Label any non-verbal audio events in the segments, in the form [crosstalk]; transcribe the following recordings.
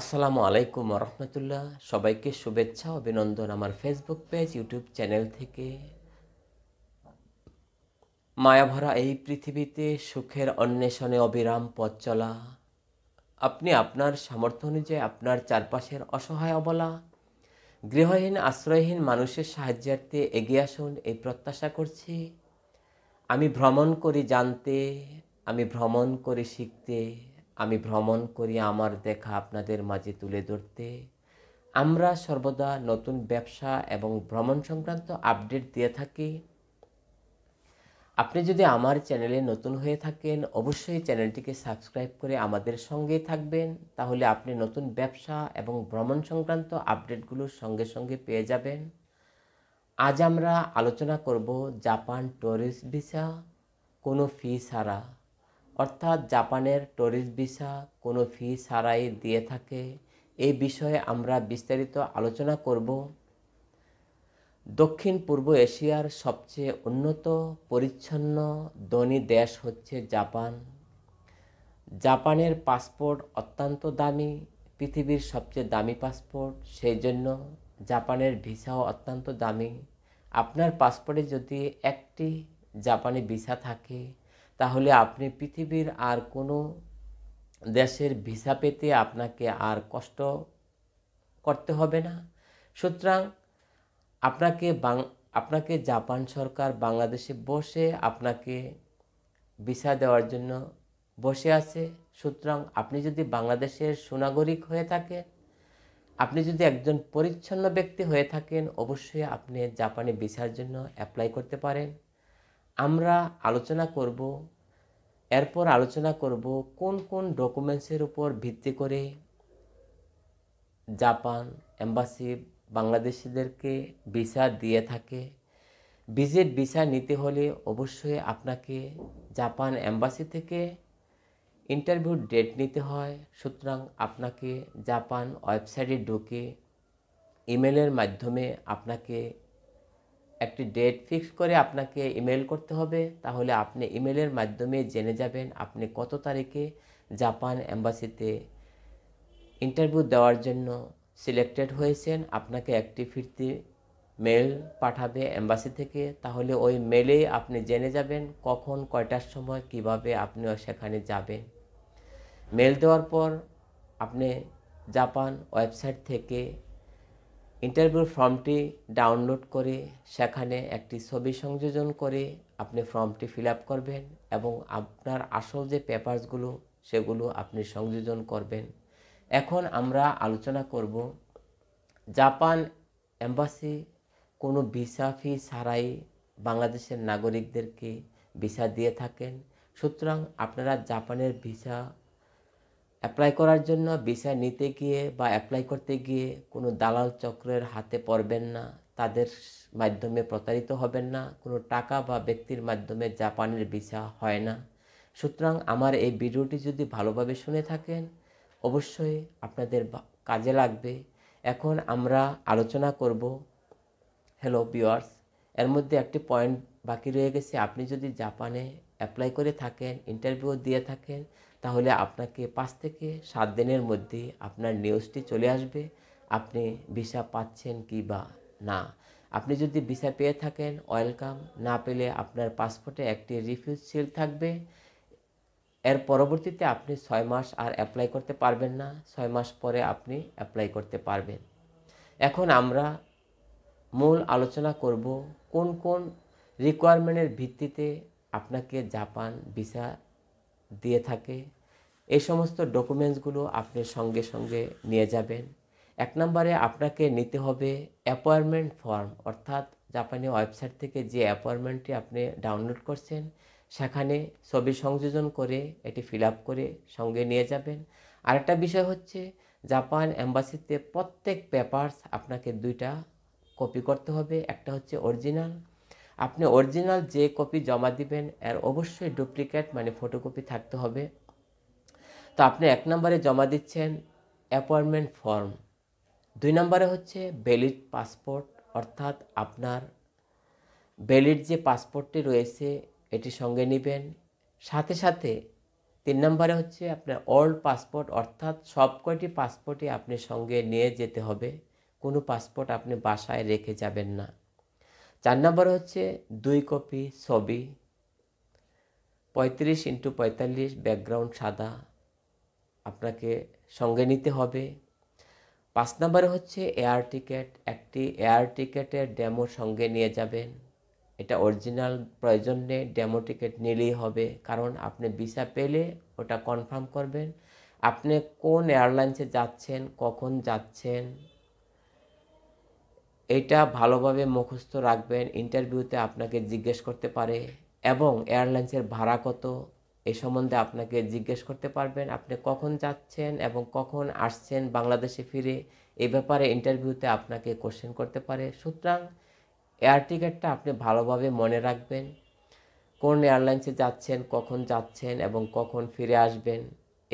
আসসালামু আলাইকুম রহমতুল্লাহ সবাইকে শুভেচ্ছা অভিনন্দন আমার ফেসবুক পেজ ইউটিউব চ্যানেল থেকে মায়াভরা এই পৃথিবীতে সুখের অন্বেষণে অবিরাম পথ চলা আপনি আপনার সামর্থ্য অনুযায়ী আপনার চারপাশের অসহায় অবলা গৃহহীন আশ্রয়হীন মানুষের সাহায্যার্থে এগিয়ে আসুন এই প্রত্যাশা করছি আমি ভ্রমণ করি জানতে আমি ভ্রমণ করি শিখতে আমি ভ্রমণ করি আমার দেখা আপনাদের মাঝে তুলে ধরতে আমরা সর্বদা নতুন ব্যবসা এবং ভ্রমণ সংক্রান্ত আপডেট দিয়ে থাকি আপনি যদি আমার চ্যানেলে নতুন হয়ে থাকেন অবশ্যই চ্যানেলটিকে সাবস্ক্রাইব করে আমাদের সঙ্গে থাকবেন তাহলে আপনি নতুন ব্যবসা এবং ভ্রমণ সংক্রান্ত আপডেটগুলোর সঙ্গে সঙ্গে পেয়ে যাবেন আজ আমরা আলোচনা করব জাপান ট্যুরিস্ট ভিসা কোনো ফি ছাড়া অর্থাৎ জাপানের ট্যুরিস্ট ভিসা কোনো ফি ছাড়াই দিয়ে থাকে এই বিষয়ে আমরা বিস্তারিত আলোচনা করব দক্ষিণ পূর্ব এশিয়ার সবচেয়ে উন্নত পরিচ্ছন্ন ধনী দেশ হচ্ছে জাপান জাপানের পাসপোর্ট অত্যন্ত দামি পৃথিবীর সবচেয়ে দামি পাসপোর্ট সেই জন্য জাপানের ভিসাও অত্যন্ত দামি আপনার পাসপোর্টে যদি একটি জাপানি ভিসা থাকে তাহলে আপনি পৃথিবীর আর কোনো দেশের ভিসা পেতে আপনাকে আর কষ্ট করতে হবে না সুতরাং আপনাকে বাং আপনাকে জাপান সরকার বাংলাদেশে বসে আপনাকে ভিসা দেওয়ার জন্য বসে আছে সুতরাং আপনি যদি বাংলাদেশের সুনাগরিক হয়ে থাকেন আপনি যদি একজন পরিচ্ছন্ন ব্যক্তি হয়ে থাকেন অবশ্যই আপনি জাপানে ভিসার জন্য অ্যাপ্লাই করতে পারেন আমরা আলোচনা করব এরপর আলোচনা করব কোন কোন ডকুমেন্টসের উপর ভিত্তি করে জাপান এম্বাসি বাংলাদেশিদেরকে ভিসা দিয়ে থাকে ভিজিট ভিসা নিতে হলে অবশ্যই আপনাকে জাপান এম্বাসি থেকে ইন্টারভিউ ডেট নিতে হয় সুতরাং আপনাকে জাপান ওয়েবসাইটে ঢুকে ইমেলের মাধ্যমে আপনাকে একটি ডেট ফিক্স করে আপনাকে ইমেল করতে হবে তাহলে আপনি ইমেলের মাধ্যমে জেনে যাবেন আপনি কত তারিখে জাপান অ্যাম্বাসিতে ইন্টারভিউ দেওয়ার জন্য সিলেক্টেড হয়েছেন আপনাকে একটি ফিরতি মেল পাঠাবে অ্যাম্বাসি থেকে তাহলে ওই মেলেই আপনি জেনে যাবেন কখন কয়টার সময় কিভাবে আপনি সেখানে যাবেন মেল দেওয়ার পর আপনি জাপান ওয়েবসাইট থেকে ইন্টারভিউ ফর্মটি ডাউনলোড করে সেখানে একটি ছবি সংযোজন করে আপনি ফর্মটি ফিল করবেন এবং আপনার আসল যে পেপারসগুলো সেগুলো আপনি সংযোজন করবেন এখন আমরা আলোচনা করব জাপান এম্বাসি কোনো ভিসা ফি ছাড়াই বাংলাদেশের নাগরিকদেরকে ভিসা দিয়ে থাকেন সুতরাং আপনারা জাপানের ভিসা অ্যাপ্লাই করার জন্য ভিসা নিতে গিয়ে বা অ্যাপ্লাই করতে গিয়ে কোনো দালাল চক্রের হাতে পড়বেন না তাদের মাধ্যমে প্রতারিত হবেন না কোনো টাকা বা ব্যক্তির মাধ্যমে জাপানের ভিসা হয় না সুতরাং আমার এই ভিডিওটি যদি ভালোভাবে শুনে থাকেন অবশ্যই আপনাদের কাজে লাগবে এখন আমরা আলোচনা করব হ্যালো বিওয়ার্স এর মধ্যে একটি পয়েন্ট বাকি রয়ে গেছে আপনি যদি জাপানে অ্যাপ্লাই করে থাকেন ইন্টারভিউ দিয়ে থাকেন তাহলে আপনাকে পাঁচ থেকে সাত দিনের মধ্যে আপনার নিউজটি চলে আসবে আপনি ভিসা পাচ্ছেন কি বা না আপনি যদি ভিসা পেয়ে থাকেন ওয়েলকাম না পেলে আপনার পাসপোর্টে একটি রিফিউজ সিল থাকবে এর পরবর্তীতে আপনি ছয় মাস আর অ্যাপ্লাই করতে পারবেন না ছয় মাস পরে আপনি অ্যাপ্লাই করতে পারবেন এখন আমরা মূল আলোচনা করব কোন কোন রিকোয়ারমেন্টের ভিত্তিতে আপনাকে জাপান ভিসা দিয়ে থাকে এই সমস্ত ডকুমেন্টসগুলো আপনি সঙ্গে সঙ্গে নিয়ে যাবেন এক নম্বরে আপনাকে নিতে হবে অ্যাপয়েন্টমেন্ট ফর্ম অর্থাৎ জাপানি ওয়েবসাইট থেকে যে অ্যাপয়েন্টমেন্টটি আপনি ডাউনলোড করছেন সেখানে ছবি সংযোজন করে এটি ফিল করে সঙ্গে নিয়ে যাবেন আরেকটা বিষয় হচ্ছে জাপান অ্যাম্বাসিতে প্রত্যেক পেপারস আপনাকে দুইটা কপি করতে হবে একটা হচ্ছে অরিজিনাল আপনি অরিজিনাল যে কপি জমা দিবেন এর অবশ্যই ডুপ্লিকেট মানে ফটোকপি থাকতে হবে তো আপনি এক নম্বরে জমা দিচ্ছেন অ্যাপয়েন্টমেন্ট ফর্ম দুই নম্বরে হচ্ছে ভ্যালিড পাসপোর্ট অর্থাৎ আপনার ভ্যালিড যে পাসপোর্টটি রয়েছে এটি সঙ্গে নেবেন সাথে সাথে তিন নম্বরে হচ্ছে আপনার ওল্ড পাসপোর্ট অর্থাৎ সব কয়টি পাসপোর্টই আপনি সঙ্গে নিয়ে যেতে হবে কোনো পাসপোর্ট আপনি বাসায় রেখে যাবেন না চার নম্বর হচ্ছে দুই কপি ছবি পঁয়ত্রিশ ইন্টু পঁয়তাল্লিশ ব্যাকগ্রাউন্ড সাদা আপনাকে সঙ্গে নিতে হবে পাঁচ নম্বরে হচ্ছে এয়ার টিকেট একটি এয়ার টিকেটের ড্যামো সঙ্গে নিয়ে যাবেন এটা অরিজিনাল প্রয়োজন নেই ডেমো টিকিট নিলেই হবে কারণ আপনি ভিসা পেলে ওটা কনফার্ম করবেন আপনি কোন এয়ারলাইন্সে যাচ্ছেন কখন যাচ্ছেন এটা ভালোভাবে মুখস্থ রাখবেন ইন্টারভিউতে আপনাকে জিজ্ঞেস করতে পারে এবং এয়ারলাইন্সের ভাড়া কত এ সম্বন্ধে আপনাকে জিজ্ঞেস করতে পারবেন আপনি কখন যাচ্ছেন এবং কখন আসছেন বাংলাদেশে ফিরে এ ব্যাপারে ইন্টারভিউতে আপনাকে কোশ্চেন করতে পারে সুতরাং এয়ার টিকিটটা আপনি ভালোভাবে মনে রাখবেন কোন এয়ারলাইন্সে যাচ্ছেন কখন যাচ্ছেন এবং কখন ফিরে আসবেন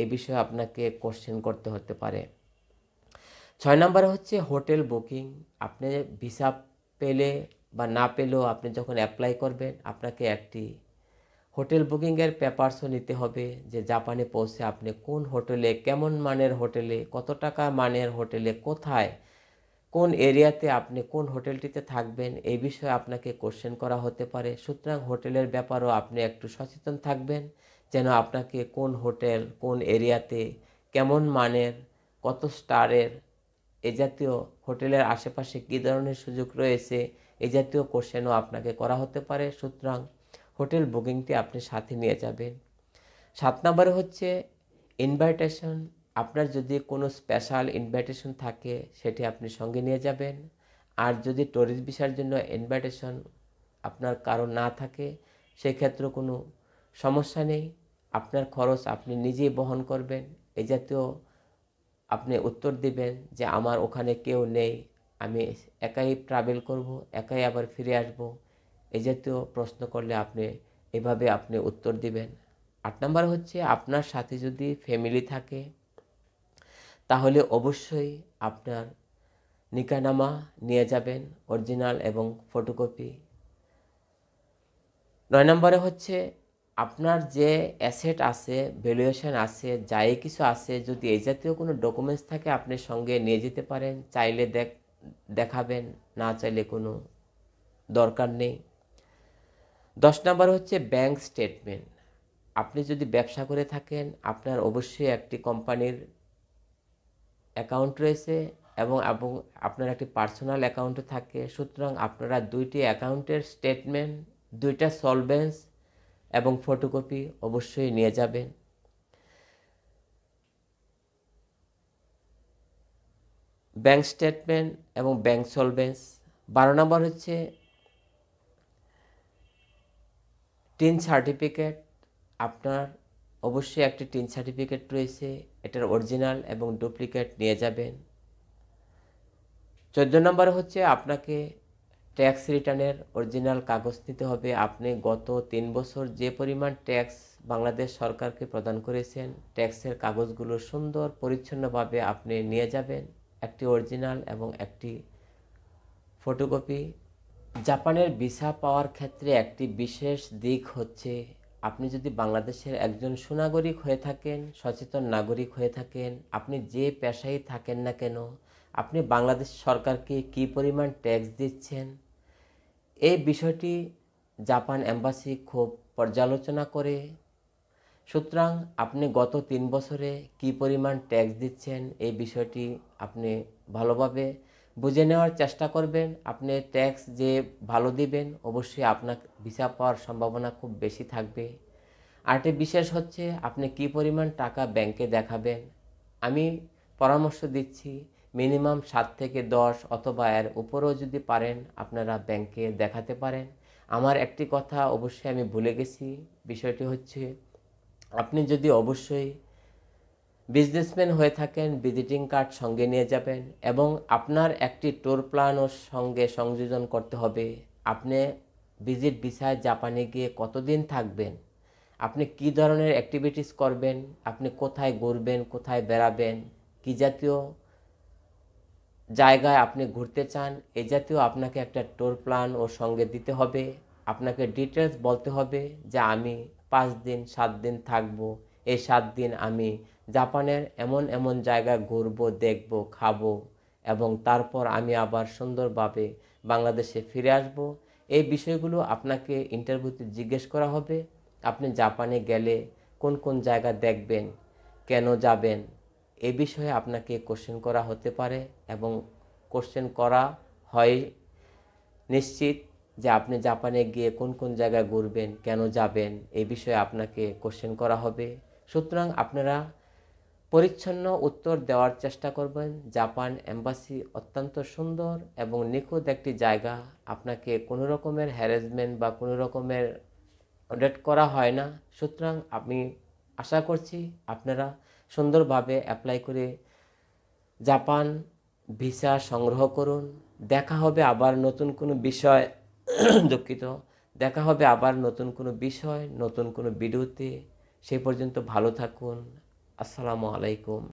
এ বিষয়ে আপনাকে কোশ্চেন করতে হতে পারে ছয় নম্বরে হচ্ছে হোটেল বুকিং আপনি ভিসা পেলে বা না পেলেও আপনি যখন অ্যাপ্লাই করবেন আপনাকে একটি হোটেল বুকিংয়ের পেপারসও নিতে হবে যে জাপানে পৌঁছে আপনি কোন হোটেলে কেমন মানের হোটেলে কত টাকা মানের হোটেলে কোথায় কোন এরিয়াতে আপনি কোন হোটেলটিতে থাকবেন এই বিষয়ে আপনাকে কোশ্চেন করা হতে পারে সুতরাং হোটেলের ব্যাপারেও আপনি একটু সচেতন থাকবেন যেন আপনাকে কোন হোটেল কোন এরিয়াতে কেমন মানের কত স্টারের এ জাতীয় হোটেলের আশেপাশে কী ধরনের সুযোগ রয়েছে এ জাতীয় কোশ্চেনও আপনাকে করা হতে পারে সুতরাং হোটেল বুকিংটি আপনি সাথে নিয়ে যাবেন সাত নম্বরে হচ্ছে ইনভাইটেশন আপনার যদি কোনো স্পেশাল ইনভাইটেশন থাকে সেটি আপনি সঙ্গে নিয়ে যাবেন আর যদি টুরিস্ট ভিসার জন্য ইনভাইটেশন আপনার কারণ না থাকে সেক্ষেত্রে কোনো সমস্যা নেই আপনার খরচ আপনি নিজেই বহন করবেন এ জাতীয় আপনি উত্তর দিবেন যে আমার ওখানে কেউ নেই আমি একাই ট্রাভেল করব একাই আবার ফিরে আসব এ জাতীয় প্রশ্ন করলে আপনি এভাবে আপনি উত্তর দিবেন আট নাম্বার হচ্ছে আপনার সাথে যদি ফ্যামিলি থাকে তাহলে অবশ্যই আপনার নিকানামা নিয়ে যাবেন অরিজিনাল এবং ফটোকপি নয় নম্বরে হচ্ছে আপনার যে অ্যাসেট আছে ভ্যালুয়েশন আছে যাই কিছু আছে যদি এই জাতীয় কোনো ডকুমেন্টস থাকে আপনি সঙ্গে নিয়ে যেতে পারেন চাইলে দেখ দেখাবেন না চাইলে কোনো দরকার নেই দশ নম্বর হচ্ছে ব্যাংক স্টেটমেন্ট আপনি যদি ব্যবসা করে থাকেন আপনার অবশ্যই একটি কোম্পানির অ্যাকাউন্ট রয়েছে এবং এবং আপনার একটি পার্সোনাল অ্যাকাউন্টও থাকে সুতরাং আপনারা দুইটি অ্যাকাউন্টের স্টেটমেন্ট দুইটা সলভেন্স এবং ফটোকপি অবশ্যই নিয়ে যাবেন ব্যাংক স্টেটমেন্ট এবং ব্যাংক সলভেন্স বারো নম্বর হচ্ছে টিন সার্টিফিকেট আপনার অবশ্যই একটি টিন সার্টিফিকেট রয়েছে এটার অরিজিনাল এবং ডুপ্লিকেট নিয়ে যাবেন চোদ্দ নম্বর হচ্ছে আপনাকে ট্যাক্স রিটার্নের অরিজিনাল কাগজ নিতে হবে আপনি গত তিন বছর যে পরিমাণ ট্যাক্স বাংলাদেশ সরকারকে প্রদান করেছেন ট্যাক্সের কাগজগুলো সুন্দর পরিচ্ছন্নভাবে আপনি নিয়ে যাবেন একটি অরিজিনাল এবং একটি ফটোকপি জাপানের ভিসা পাওয়ার ক্ষেত্রে একটি বিশেষ দিক হচ্ছে আপনি যদি বাংলাদেশের একজন সুনাগরিক হয়ে থাকেন সচেতন নাগরিক হয়ে থাকেন আপনি যে পেশায় থাকেন না কেন আপনি বাংলাদেশ সরকারকে কি পরিমাণ ট্যাক্স দিচ্ছেন এই বিষয়টি জাপান অ্যাম্বাসি খুব পর্যালোচনা করে সুতরাং আপনি গত তিন বছরে কি পরিমাণ ট্যাক্স দিচ্ছেন এই বিষয়টি আপনি ভালোভাবে বুঝে নেওয়ার চেষ্টা করবেন আপনি ট্যাক্স যে ভালো দিবেন অবশ্যই আপনার ভিসা পাওয়ার সম্ভাবনা খুব বেশি থাকবে আরেকটি বিশেষ হচ্ছে আপনি কি পরিমাণ টাকা ব্যাংকে দেখাবেন আমি পরামর্শ দিচ্ছি মিনিমাম সাত থেকে দশ অথবা এর উপরেও যদি পারেন আপনারা ব্যাংকে দেখাতে পারেন আমার একটি কথা অবশ্যই আমি ভুলে গেছি বিষয়টি হচ্ছে আপনি যদি অবশ্যই বিজনেসম্যান হয়ে থাকেন ভিজিটিং কার্ড সঙ্গে নিয়ে যাবেন এবং আপনার একটি ট্যুর প্ল্যানও সঙ্গে সংযোজন করতে হবে আপনি ভিজিট ভিসায় জাপানে গিয়ে কতদিন থাকবেন আপনি কি ধরনের অ্যাক্টিভিটিস করবেন আপনি কোথায় ঘুরবেন কোথায় বেড়াবেন কী জাতীয় জায়গায় আপনি ঘুরতে চান এ জাতীয় আপনাকে একটা ট্যুর প্ল্যান ও সঙ্গে দিতে হবে আপনাকে ডিটেলস বলতে হবে যে আমি পাঁচ দিন সাত দিন থাকব এই সাত দিন আমি জাপানের এমন এমন জায়গা ঘুরব দেখব খাব এবং তারপর আমি আবার সুন্দরভাবে বাংলাদেশে ফিরে আসব এই বিষয়গুলো আপনাকে ইন্টারভিউতে জিজ্ঞেস করা হবে আপনি জাপানে গেলে কোন কোন জায়গা দেখবেন কেন যাবেন এ বিষয়ে আপনাকে কোশ্চেন করা হতে পারে এবং কোশ্চেন করা হয় নিশ্চিত যে আপনি জাপানে গিয়ে কোন কোন জায়গায় ঘুরবেন কেন যাবেন এ বিষয়ে আপনাকে কোশ্চেন করা হবে সুতরাং আপনারা পরিচ্ছন্ন উত্তর দেওয়ার চেষ্টা করবেন জাপান অ্যাম্বাসি অত্যন্ত সুন্দর এবং নিখুঁত একটি জায়গা আপনাকে কোনো রকমের হ্যারাসমেন্ট বা কোনো রকমের অডেট করা হয় না সুতরাং আমি আশা করছি আপনারা সুন্দরভাবে অ্যাপ্লাই করে জাপান ভিসা সংগ্রহ করুন দেখা হবে আবার নতুন কোনো বিষয় [clears throat] দুঃখিত দেখা হবে আবার নতুন কোনো বিষয় নতুন কোনো ভিডিওতে সে পর্যন্ত ভালো থাকুন আসসালামু আলাইকুম